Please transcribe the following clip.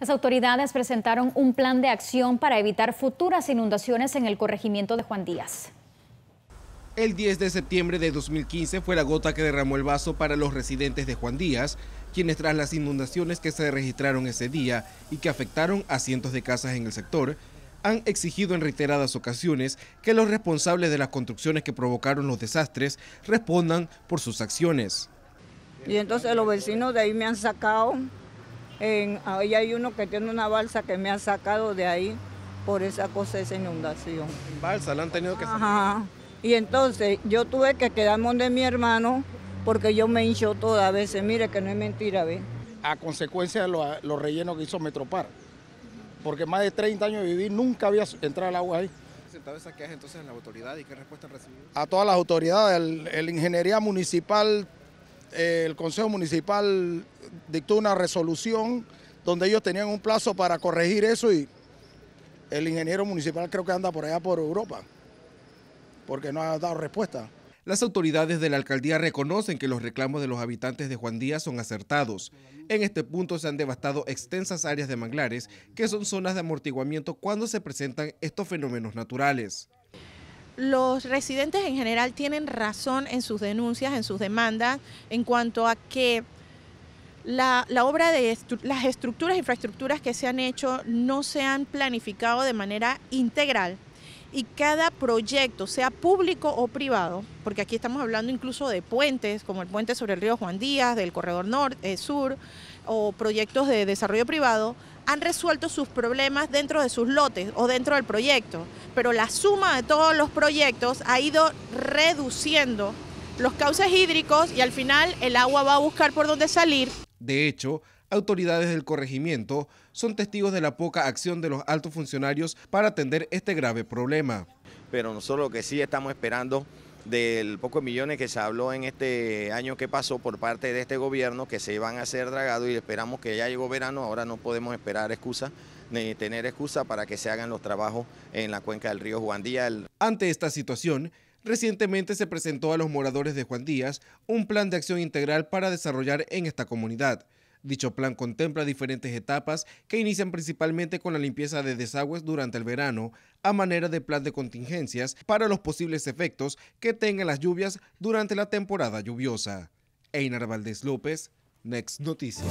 Las autoridades presentaron un plan de acción para evitar futuras inundaciones en el corregimiento de Juan Díaz. El 10 de septiembre de 2015 fue la gota que derramó el vaso para los residentes de Juan Díaz, quienes tras las inundaciones que se registraron ese día y que afectaron a cientos de casas en el sector, han exigido en reiteradas ocasiones que los responsables de las construcciones que provocaron los desastres respondan por sus acciones. Y entonces los vecinos de ahí me han sacado ahí hay uno que tiene una balsa que me ha sacado de ahí por esa cosa, esa inundación. balsa, la han tenido que sacar. Ajá. Y entonces yo tuve que quedarme donde mi hermano porque yo me hincho toda a veces. Mire que no es mentira, ve. A consecuencia de los, rellenos que hizo Metropar. Porque más de 30 años viví, nunca había entrado el agua ahí. esa entonces en la autoridad y qué respuesta han A todas las autoridades, el Ingeniería Municipal, eh, el Consejo Municipal dictó una resolución donde ellos tenían un plazo para corregir eso y el ingeniero municipal creo que anda por allá por Europa, porque no ha dado respuesta. Las autoridades de la alcaldía reconocen que los reclamos de los habitantes de Juan Díaz son acertados. En este punto se han devastado extensas áreas de manglares, que son zonas de amortiguamiento cuando se presentan estos fenómenos naturales. Los residentes en general tienen razón en sus denuncias, en sus demandas, en cuanto a que la, obra de las estructuras e infraestructuras que se han hecho no se han planificado de manera integral y cada proyecto, sea público o privado, porque aquí estamos hablando incluso de puentes, como el puente sobre el río Juan Díaz, del corredor norte, eh, sur, o proyectos de desarrollo privado, han resuelto sus problemas dentro de sus lotes o dentro del proyecto, pero la suma de todos los proyectos ha ido reduciendo los cauces hídricos y al final el agua va a buscar por dónde salir. De hecho, autoridades del corregimiento son testigos de la poca acción de los altos funcionarios para atender este grave problema. Pero nosotros lo que sí estamos esperando del poco de millones que se habló en este año que pasó por parte de este gobierno que se iban a hacer dragados y esperamos que ya llegó verano, ahora no podemos esperar excusa ni tener excusa para que se hagan los trabajos en la cuenca del río Juandía. Ante esta situación, Recientemente se presentó a los moradores de Juan Díaz un plan de acción integral para desarrollar en esta comunidad. Dicho plan contempla diferentes etapas que inician principalmente con la limpieza de desagües durante el verano, a manera de plan de contingencias para los posibles efectos que tengan las lluvias durante la temporada lluviosa. Einar Valdés López, Next Noticias.